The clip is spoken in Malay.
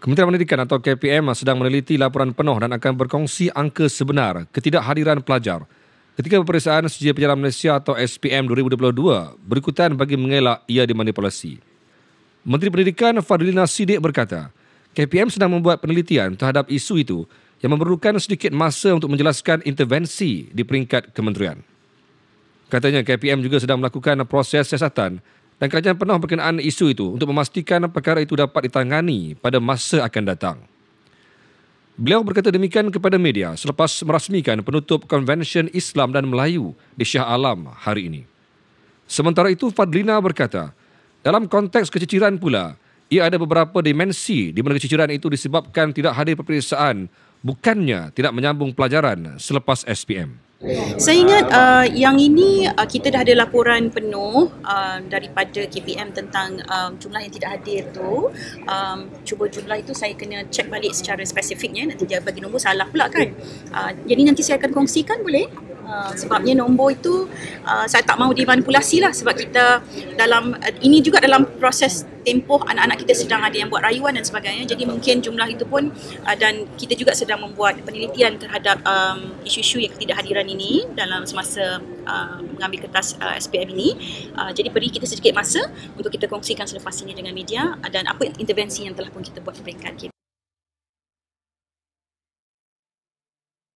Kementerian Pendidikan atau KPM sedang meneliti laporan penuh dan akan berkongsi angka sebenar ketidakhadiran pelajar ketika peperiksaan Sejarah Pelajar Malaysia atau SPM 2022 berikutan bagi mengelak ia dimanipulasi. Menteri Pendidikan Fadlina Sidik berkata, KPM sedang membuat penelitian terhadap isu itu yang memerlukan sedikit masa untuk menjelaskan intervensi di peringkat kementerian. Katanya KPM juga sedang melakukan proses siasatan dan kerajaan penuh berkenaan isu itu untuk memastikan perkara itu dapat ditangani pada masa akan datang. Beliau berkata demikian kepada media selepas merasmikan penutup Konvensyen Islam dan Melayu di Shah Alam hari ini. Sementara itu, Fadlina berkata, dalam konteks keciciran pula, ia ada beberapa dimensi di mana keciciran itu disebabkan tidak hadir peperiksaan, bukannya tidak menyambung pelajaran selepas SPM. Saya ingat uh, yang ini uh, kita dah ada laporan penuh uh, daripada KPM tentang um, jumlah yang tidak hadir tu. Um, cuba jumlah itu saya kena cek balik secara spesifiknya nanti dia bagi nombor salah pula kan. Uh, jadi nanti saya akan kongsikan boleh? Ah, sebabnya nombor itu uh, saya tak mahu dimanipulasi lah sebab kita dalam uh, ini juga dalam proses tempoh anak-anak kita sedang ada yang buat rayuan dan sebagainya jadi mungkin jumlah itu pun uh, dan kita juga sedang membuat penelitian terhadap um, isu-isu yang ketidakhadiran ini dalam semasa uh, mengambil kertas uh, SPM ini uh, jadi beri kita sedikit masa untuk kita kongsikan selepas ini dengan media uh, dan apa intervensi yang telah pun kita buat di peringkat kita.